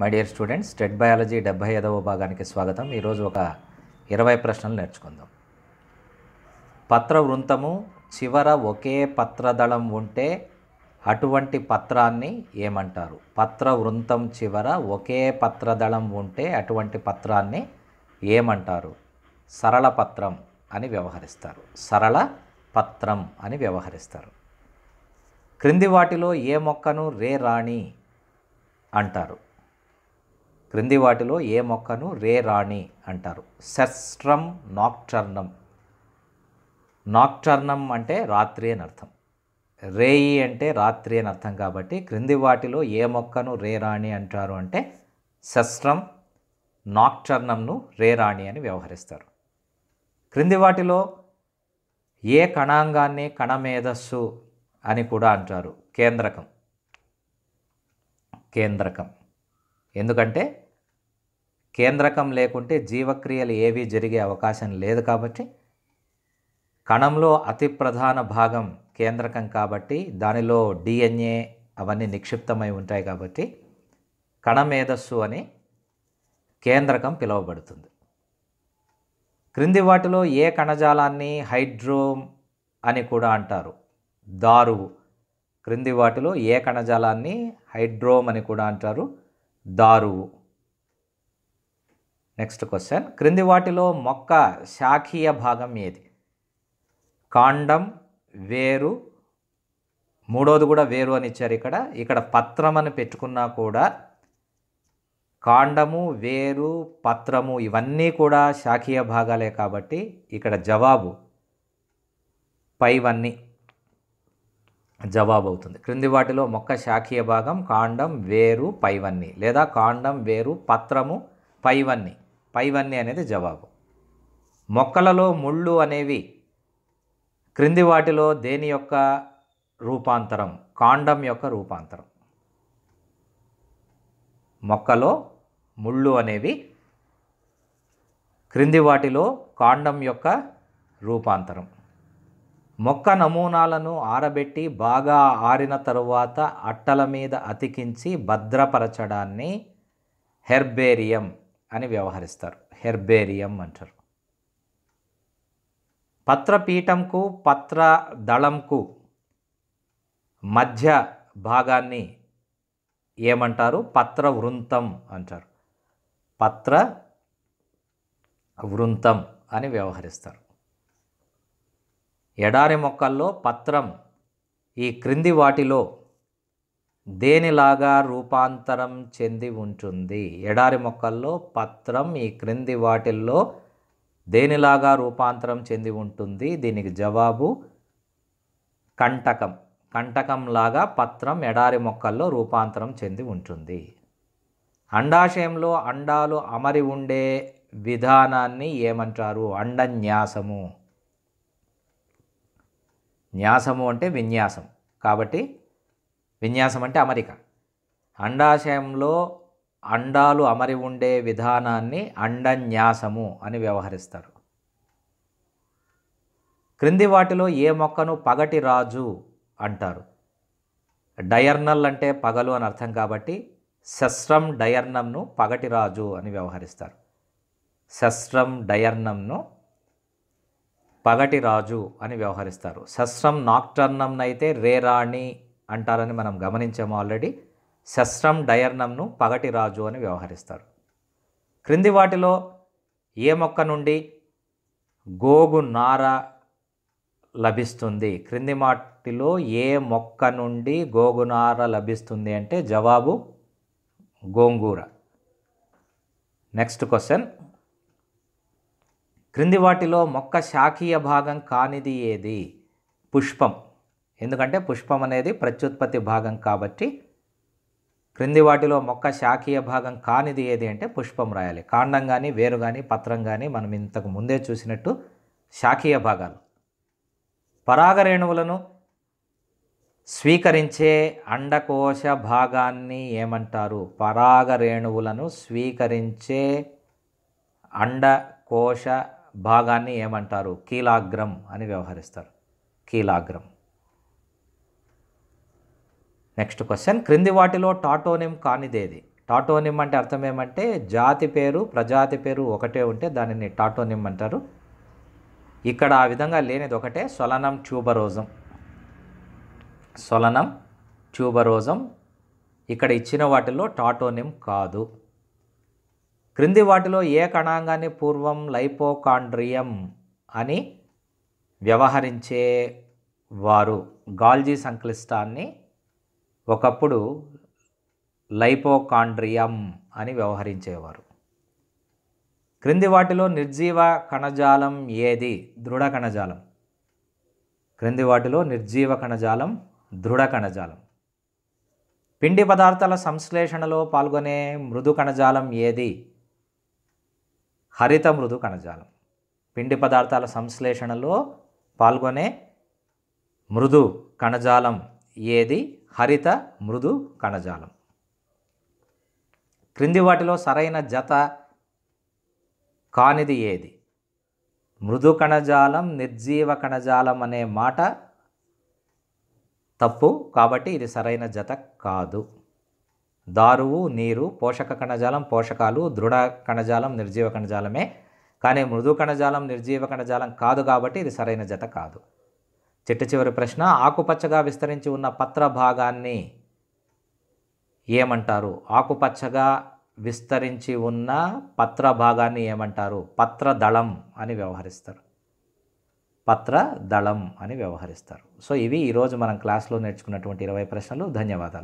my dear students state biology డెబ్బై ఐదవ భాగానికి స్వాగతం ఈరోజు ఒక ఇరవై ప్రశ్నలు నేర్చుకుందాం పత్ర వృంతము చివర ఒకే పత్రదళం ఉంటే అటువంటి పత్రాన్ని ఏమంటారు పత్ర వృంతం చివర ఒకే పత్రదళం ఉంటే అటువంటి పత్రాన్ని ఏమంటారు సరళ పత్రం అని వ్యవహరిస్తారు సరళ పత్రం అని వ్యవహరిస్తారు క్రింది వాటిలో ఏ మొక్కను రే రాణి అంటారు క్రింది వాటిలో ఏ మొక్కను రే రాణి అంటారు సెస్ట్రమ్ నాక్టర్నం నాక్టర్నం అంటే రాత్రి అని అర్థం రేయి అంటే రాత్రి అని అర్థం కాబట్టి క్రింది వాటిలో ఏ మొక్కను రే రాణి అంటారు అంటే శస్త్రం నాక్చర్ణంను రాణి అని వ్యవహరిస్తారు క్రింది వాటిలో ఏ కణాంగాన్ని కణమేధస్సు అని కూడా అంటారు కేంద్రకం కేంద్రకం ఎందుకంటే కేంద్రకం లేకుంటే జీవక్రియలు ఏవీ జరిగే అవకాశం లేదు కాబట్టి కణంలో అతి ప్రధాన భాగం కేంద్రకం కాబట్టి దానిలో డిఎన్ఏ అవన్నీ నిక్షిప్తమై ఉంటాయి కాబట్టి కణమేధస్సు అని కేంద్రకం పిలువబడుతుంది క్రింది వాటిలో ఏ కణజాలాన్ని హైడ్రోమ్ అని కూడా అంటారు దారువు క్రింది వాటిలో ఏ కణజాలాన్ని హైడ్రోమ్ అని కూడా అంటారు దారువు నెక్స్ట్ క్వశ్చన్ క్రింది వాటిలో మొక్క శాఖీయ భాగం ఏది కాండం వేరు మూడోది కూడా వేరు అని ఇచ్చారు ఇక్కడ ఇక్కడ పత్రం అని పెట్టుకున్నా కూడా కాండము వేరు పత్రము ఇవన్నీ కూడా శాఖీయ భాగాలే కాబట్టి ఇక్కడ జవాబు పైవన్నీ జవాబు అవుతుంది క్రింది వాటిలో మొక్క శాఖీయ భాగం కాండం వేరు పైవన్నీ లేదా కాండం వేరు పత్రము పైవన్నీ పైవన్నీ అనేది జవాబు మొక్కలలో ముళ్ళు అనేవి క్రింది వాటిలో దేని యొక్క రూపాంతరం కాండం యొక్క రూపాంతరం మొక్కలో ముళ్ళు అనేవి క్రింది వాటిలో కాండం యొక్క రూపాంతరం మొక్క నమూనాలను ఆరబెట్టి బాగా ఆరిన తరువాత అట్టల మీద అతికించి భద్రపరచడాన్ని హెర్బేరియం అని వ్యవహరిస్తారు హెర్బేరియం అంటారు పత్రపీఠంకు పత్ర దళంకు మధ్య భాగాన్ని ఏమంటారు పత్ర వృంతం అంటారు పత్ర వృంతం అని వ్యవహరిస్తారు ఎడారి మొక్కల్లో పత్రం ఈ క్రింది వాటిలో దేనిలాగా రూపాంతరం చెంది ఉంటుంది ఎడారి మొక్కల్లో పత్రం ఈ క్రింది వాటిల్లో దేనిలాగా రూపాంతరం చెంది ఉంటుంది దీనికి జవాబు కంటకం కంటకంలాగా పత్రం ఎడారి మొక్కల్లో రూపాంతరం చెంది ఉంటుంది అండాశయంలో అండాలు అమరి ఉండే విధానాన్ని ఏమంటారు అండన్యాసము న్యాసము అంటే విన్యాసం కాబట్టి విన్యాసం అంటే అమరిక అండాశయంలో అండాలు అమరి ఉండే విధానాన్ని అండన్యాసము అని వ్యవహరిస్తారు క్రింది వాటిలో ఏ మొక్కను పగటి రాజు అంటారు డయర్నల్ అంటే పగలు అని అర్థం కాబట్టి శస్త్రం డయర్నంను పగటి రాజు అని వ్యవహరిస్తారు శస్త్రం డయర్నంను పగటి రాజు అని వ్యవహరిస్తారు శస్త్రం నాక్టర్నంనైతే రేరాణి అంటారని మనం గమనించాము ఆల్రెడీ శస్త్రం డయర్నంను పగటి రాజు అని వ్యవహరిస్తారు క్రింది వాటిలో ఏ మొక్క నుండి గోగు నార లభిస్తుంది క్రింది మాటిలో ఏ మొక్క నుండి గోగునార లభిస్తుంది అంటే జవాబు గోంగూర నెక్స్ట్ క్వశ్చన్ క్రింది వాటిలో మొక్క శాఖీయ భాగం కానిది ఏది పుష్పం ఎందుకంటే పుష్పం అనేది ప్రత్యుత్పత్తి భాగం కాబట్టి క్రింది వాటిలో మొక్క శాఖీయ భాగం కానిది ఏది అంటే పుష్పం రాయాలి కాండం కానీ వేరు కానీ పత్రం కానీ మనం ఇంతకు ముందే చూసినట్టు శాఖీయ భాగాలు పరాగరేణువులను స్వీకరించే అండకోశ భాగాన్ని ఏమంటారు పరాగరేణువులను స్వీకరించే అండకోశ భాగాన్ని ఏమంటారు కీలాగ్రం అని వ్యవహరిస్తారు కీలాగ్రం నెక్స్ట్ క్వశ్చన్ క్రింది వాటిలో టాటోనిమ్ కానిదేది టాటోనిమ్ అంటే అర్థం ఏమంటే జాతి పేరు ప్రజాతి పేరు ఒకటే ఉంటే దానిని టాటోనిమ్ అంటారు ఇక్కడ ఆ విధంగా లేనిది ఒకటే సొలనం ట్యూబరోజం సొలనం ట్యూబరోజం ఇక్కడ ఇచ్చిన వాటిలో టాటోనిమ్ కాదు క్రింది వాటిలో ఏ కణాంగాన్ని పూర్వం లైపోకాండ్రియం అని వ్యవహరించే వారు గాల్జీ సంక్లిష్టాన్ని ఒకప్పుడు లైపోకాండ్రియం అని వ్యవహరించేవారు క్రింది వాటిలో నిర్జీవ కణజాలం ఏది దృఢ కణజాలం క్రింది వాటిలో నిర్జీవ కణజాలం దృఢ కణజాలం పిండి పదార్థాల సంశ్లేషణలో పాల్గొనే మృదు కణజాలం ఏది హరిత మృదు కణజాలం పిండి పదార్థాల సంశ్లేషణలో పాల్గొనే మృదు కణజాలం ఏది హరిత మృదు కణజాలం క్రింది వాటిలో సరైన జత కానిది ఏది మృదు కణజాలం నిర్జీవ కణజాలం అనే మాట తప్పు కాబట్టి ఇది సరైన జత కాదు దారువు నీరు పోషక కణజాలం పోషకాలు దృఢ కణజాలం నిర్జీవ కణజాలమే కానీ మృదు కణజాలం నిర్జీవ కణజాలం కాదు కాబట్టి ఇది సరైన జత కాదు చిట్ట చివరి ప్రశ్న ఆకుపచ్చగా విస్తరించి ఉన్న పత్ర భాగాన్ని ఏమంటారు ఆకుపచ్చగా విస్తరించి ఉన్న పత్ర భాగాన్ని ఏమంటారు పత్రదళం అని వ్యవహరిస్తారు పత్రదళం అని వ్యవహరిస్తారు సో ఇవి ఈరోజు మనం క్లాస్లో నేర్చుకున్నటువంటి ఇరవై ప్రశ్నలు ధన్యవాదాలు